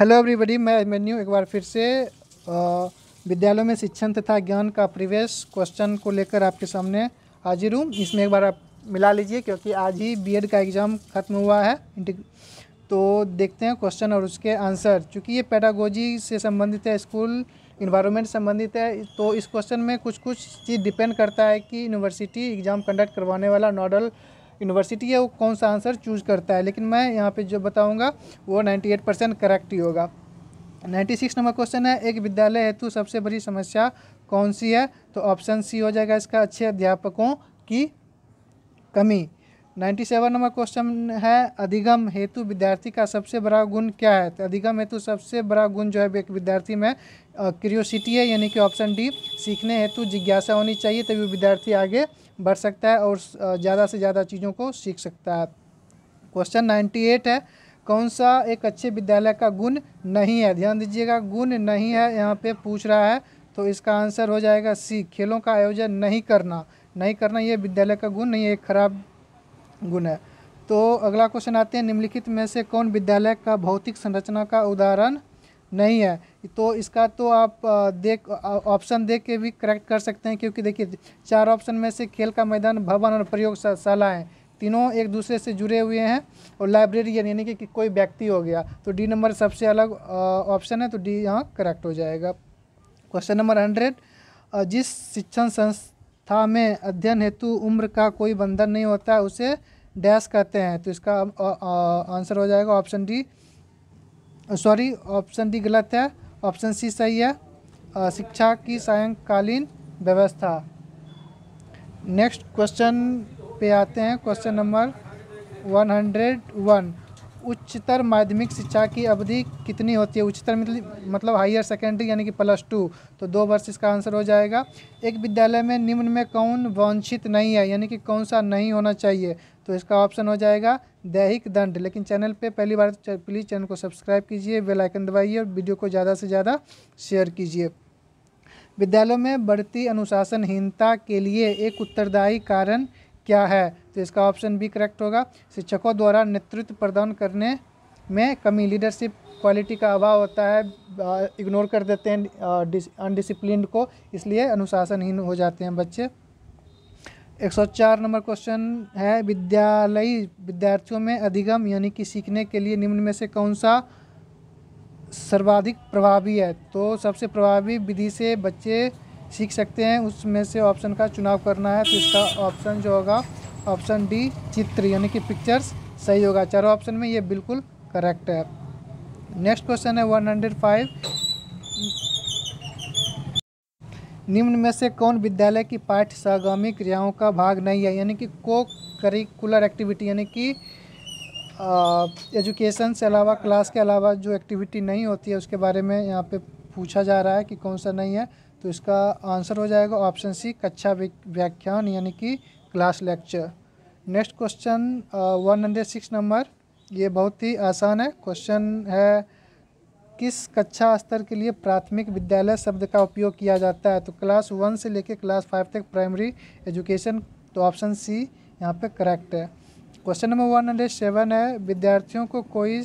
hello everybody मैं menu एक बार फिर से विद्यालय में शिक्षण तथा ज्ञान का प्रवेश क्वेश्चन को लेकर आपके सामने हाजिर हूँ इसमें एक बार आप मिला लीजिए क्योंकि आज ही बीएड का एग्ज़ाम खत्म हुआ है तो देखते हैं क्वेश्चन और उसके आंसर चूँकि ये पैडागोजी से संबंधित है स्कूल इन्वायरमेंट संबंधित है तो इस क्वेश्चन में कुछ कुछ चीज़ डिपेंड करता है कि यूनिवर्सिटी एग्ज़ाम कंडक्ट करवाने वाला नोडल यूनिवर्सिटी है वो कौन सा आंसर चूज करता है लेकिन मैं यहाँ पे जो बताऊँगा वो 98 परसेंट करेक्ट ही होगा 96 नंबर क्वेश्चन है एक विद्यालय हेतु सबसे बड़ी समस्या कौन सी है तो ऑप्शन सी हो जाएगा इसका अच्छे अध्यापकों की कमी 97 नंबर क्वेश्चन है अधिगम हेतु विद्यार्थी का सबसे बड़ा गुण क्या है तो अधिगम हेतु सबसे बड़ा गुण जो है एक विद्यार्थी में क्यूरियोसिटी है यानी कि ऑप्शन डी सीखने हेतु जिज्ञासा होनी चाहिए तभी विद्यार्थी आगे बढ़ सकता है और ज़्यादा से ज़्यादा चीज़ों को सीख सकता है क्वेश्चन नाइन्टी एट है कौन सा एक अच्छे विद्यालय का गुण नहीं है ध्यान दीजिएगा गुण नहीं है यहाँ पे पूछ रहा है तो इसका आंसर हो जाएगा सी खेलों का आयोजन नहीं करना नहीं करना ये विद्यालय का गुण नहीं है एक खराब गुण है तो अगला क्वेश्चन आते हैं निम्नलिखित में से कौन विद्यालय का भौतिक संरचना का उदाहरण नहीं है तो इसका तो आप देख ऑप्शन देख के भी करेक्ट कर सकते हैं क्योंकि देखिए चार ऑप्शन में से खेल का मैदान भवन और प्रयोगशाला है तीनों एक दूसरे से जुड़े हुए हैं और लाइब्रेरियन यानी कि, कि कोई व्यक्ति हो गया तो डी नंबर सबसे अलग ऑप्शन है तो डी यहाँ करेक्ट हो जाएगा क्वेश्चन नंबर हंड्रेड जिस शिक्षण संस्था में अध्ययन हेतु उम्र का कोई बंधन नहीं होता उसे डैश कहते हैं तो इसका आंसर हो जाएगा option D sorry option D गलत है ऑप्शन सी सही है शिक्षा की सायंकालीन व्यवस्था नेक्स्ट क्वेश्चन पे आते हैं क्वेश्चन नंबर 101 उच्चतर माध्यमिक शिक्षा की अवधि कितनी होती है उच्चतर मतलब हायर मतलब सेकेंडरी यानी कि प्लस टू तो दो वर्ष इसका आंसर हो जाएगा एक विद्यालय में निम्न में कौन वांछित नहीं है यानी कि कौन सा नहीं होना चाहिए तो इसका ऑप्शन हो जाएगा दैहिक दंड लेकिन चैनल पे पहली बार प्लीज़ चैनल को सब्सक्राइब कीजिए बेल आइकन दबाइए और वीडियो को ज़्यादा से ज़्यादा शेयर कीजिए विद्यालयों में बढ़ती अनुशासनहीनता के लिए एक उत्तरदायी कारण क्या है तो इसका ऑप्शन भी करेक्ट होगा शिक्षकों द्वारा नेतृत्व प्रदान करने में कमी लीडरशिप क्वालिटी का अभाव होता है इग्नोर कर देते हैं अनडिसिप्लिन को इसलिए अनुशासनहीन हो जाते हैं बच्चे एक सौ चार नंबर क्वेश्चन है विद्यालय विद्यार्थियों में अधिगम यानी कि सीखने के लिए निम्न में से कौन सा सर्वाधिक प्रभावी है तो सबसे प्रभावी विधि से बच्चे सीख सकते हैं उसमें से ऑप्शन का चुनाव करना है तो इसका ऑप्शन जो होगा ऑप्शन डी चित्र यानी कि पिक्चर्स सही होगा चारों ऑप्शन में ये बिल्कुल करेक्ट है नेक्स्ट क्वेश्चन है वन हंड्रेड फाइव निम्न में से कौन विद्यालय की पाठ्य सहगामी क्रियाओं का भाग नहीं है यानी कि को करिकुलर एक्टिविटी यानी कि एजुकेशन से अलावा क्लास के अलावा जो एक्टिविटी नहीं होती है उसके बारे में यहाँ पे पूछा जा रहा है कि कौन सा नहीं है तो इसका आंसर हो जाएगा ऑप्शन सी कक्षा व्याख्यान यानी कि class lecture next question one hundred six number ये बहुत ही आसान है क्वेश्चन है किस कक्षा स्तर के लिए प्राथमिक विद्यालय शब्द का उपयोग किया जाता है तो क्लास वन से लेकर क्लास फाइव तक प्राइमरी एजुकेशन तो ऑप्शन सी यहाँ पे करेक्ट है question number one hundred seven है विद्यार्थियों को कोई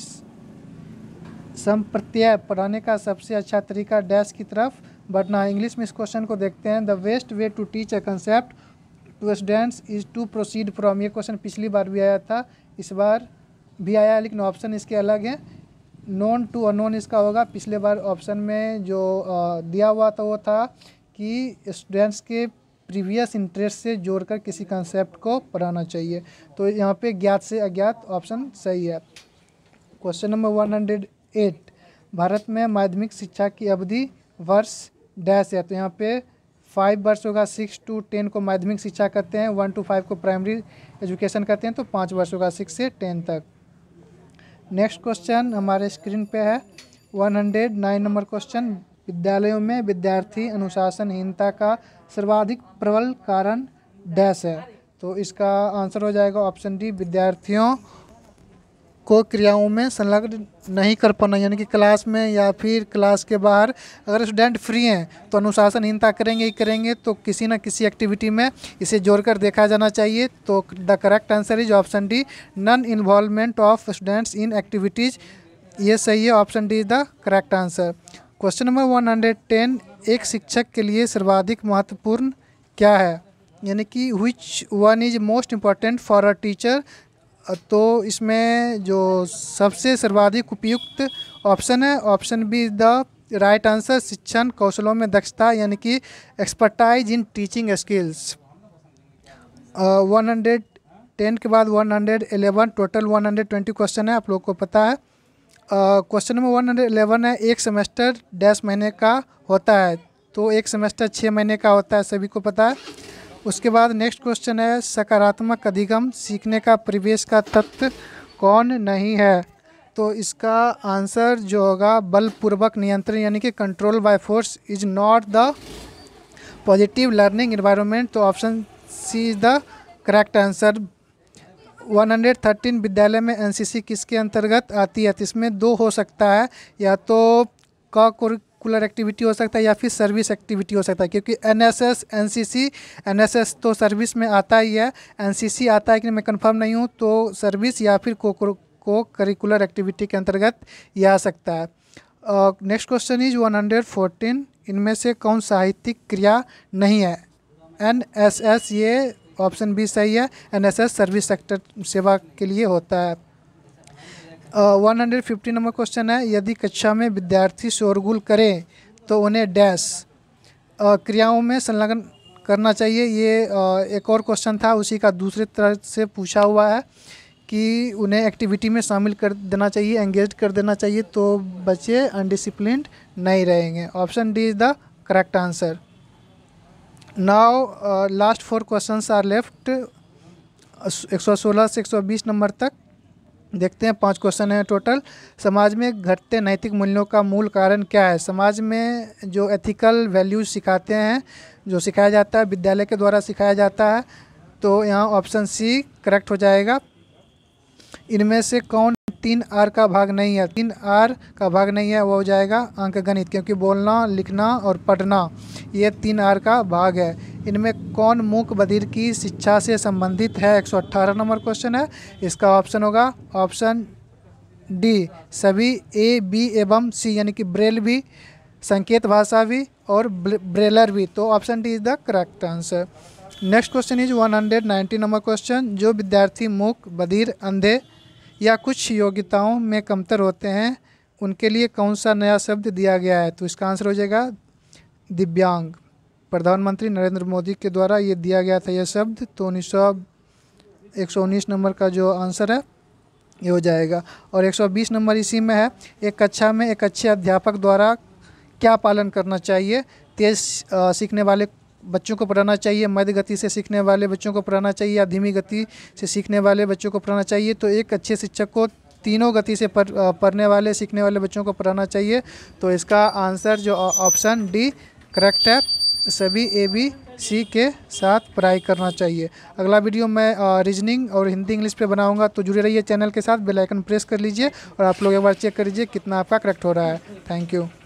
संप्रत्यय पढ़ाने का सबसे अच्छा तरीका डैश की तरफ बढ़ना है इंग्लिश में इस क्वेश्चन को देखते हैं the best way to teach a concept to students is to proceed from ये क्वेश्चन पिछली बार भी आया था इस बार भी आया लेकिन ऑप्शन इसके अलग हैं नॉन टू अनोन इसका होगा पिछले बार ऑप्शन में जो दिया हुआ था वो था कि स्टूडेंट्स के प्रीवियस इंटरेस्ट से जोड़कर किसी कंसेप्ट को पढ़ाना चाहिए तो यहाँ पे ज्ञात से अज्ञात ऑप्शन सही है question number one hundred eight Bharat में माध्यमिक शिक्षा की अवधि वर्ष डैश है तो यहाँ पे फाइव वर्ष होगा सिक्स टू टेन को माध्यमिक शिक्षा करते हैं वन टू फाइव को प्राइमरी एजुकेशन करते हैं तो पाँच वर्ष होगा सिक्स से टेन तक नेक्स्ट क्वेश्चन हमारे स्क्रीन पे है one hundred nine number question विद्यालयों में विद्यार्थी अनुशासनहीनता का सर्वाधिक प्रबल कारण डैश है तो इसका आंसर हो जाएगा ऑप्शन डी विद्यार्थियों को क्रियाओं में संलग्न नहीं कर पाना यानी कि क्लास में या फिर क्लास के बाहर अगर स्टूडेंट फ्री हैं तो अनुशासनहीनता करेंगे ही करेंगे तो किसी ना किसी एक्टिविटी में इसे जोड़कर देखा जाना चाहिए तो the correct answer is option D non involvement of students in activities ये सही है option D is the correct answer question number one hundred ten एक शिक्षक के लिए सर्वाधिक महत्वपूर्ण क्या है यानी कि which one is most important for a teacher तो इसमें जो सबसे सर्वाधिक उपयुक्त ऑप्शन है option B the right answer शिक्षण कौशलों में दक्षता यानी कि expertise in teaching skills one hundred ten के बाद one hundred eleven total one hundred twenty question है आप लोग को पता है question number one hundred eleven है एक सेमेस्टर डैश महीने का होता है तो एक सेमेस्टर छः महीने का होता है सभी को पता है उसके बाद नेक्स्ट क्वेश्चन है सकारात्मक अधिगम सीखने का परिवेश का तत्व कौन नहीं है तो इसका आंसर जो होगा बलपूर्वक नियंत्रण यानी कि control by force is not the positive learning environment तो option C is the correct answer 113 विद्यालय में एनसीसी किसके अंतर्गत आती है तो इसमें दो हो सकता है या तो क कूलर एक्टिविटी हो सकता है या फिर सर्विस एक्टिविटी हो सकता है क्योंकि N S S N C C N S S तो सर्विस में आता ही है एन सी सी आता है कि मैं कंफर्म नहीं हूँ तो सर्विस या फिर को को करिकुलर एक्टिविटी के अंतर्गत ये आ सकता है नेक्स्ट क्वेश्चन इज फोर्टीन इनमें से कौन साहित्यिक क्रिया नहीं है एन एस एस ये ऑप्शन बी सही है N S S service sector सेवा के लिए होता है one hundred fifty number question है यदि कक्षा में विद्यार्थी शोरगुल करें तो उन्हें डैश क्रियाओं में संलग्न करना चाहिए ये एक और क्वेश्चन था उसी का दूसरे तरह से पूछा हुआ है कि उन्हें एक्टिविटी में शामिल कर देना चाहिए एंगेज कर देना चाहिए तो बच्चे अनडिसिप्लिन नहीं रहेंगे option D is the correct answer now last four questions are left 116 से 120 नंबर तक देखते हैं पांच क्वेश्चन हैं टोटल समाज में घटते नैतिक मूल्यों का मूल कारण क्या है समाज में जो एथिकल वैल्यूज सिखाते हैं जो सिखाया जाता है विद्यालय के द्वारा सिखाया जाता है तो यहाँ ऑप्शन सी करेक्ट हो जाएगा इनमें से कौन तीन आर का भाग नहीं है तीन आर का भाग नहीं है वो हो जाएगा अंक गणित क्योंकि बोलना लिखना और पढ़ना ये तीन आर का भाग है इनमें कौन मूक बधिर की शिक्षा से संबंधित है 118 नंबर क्वेश्चन है इसका ऑप्शन होगा ऑप्शन डी सभी ए बी एवं सी यानी कि ब्रेल भी संकेत भाषा भी और ब्रेलर भी तो option D is the correct answer next question is 190 number question जो विद्यार्थी मूक बधिर अंधे या कुछ योग्यताओं में कमतर होते हैं उनके लिए कौन सा नया शब्द दिया गया है तो इसका आंसर हो जाएगा दिव्यांग प्रधानमंत्री नरेंद्र मोदी के द्वारा ये दिया गया था यह शब्द तो उन्नीस सौ एक सौ उन्नीस नंबर का जो आंसर है ये हो जाएगा और एक सौ बीस नंबर इसी में है एक कक्षा में एक अच्छे अध्यापक द्वारा क्या पालन करना चाहिए तेज सीखने वाले बच्चों को पढ़ाना चाहिए मध्य गति से सीखने वाले बच्चों को पढ़ाना चाहिए या धीमी गति से सीखने वाले बच्चों को पढ़ाना चाहिए तो एक अच्छे शिक्षक को तीनों गति से पढ़ने वाले सीखने वाले बच्चों को पढ़ाना चाहिए तो इसका आंसर जो ऑप्शन डी करेक्ट है सभी ए बी सी के साथ पढ़ाई करना चाहिए अगला वीडियो मैं रीजनिंग और हिंदी इंग्लिश पे बनाऊंगा तो जुड़े रहिए चैनल के साथ बेल आइकन प्रेस कर लीजिए और आप लोग एक बार चेक कर लीजिए कितना आपका करेक्ट हो रहा है थैंक यू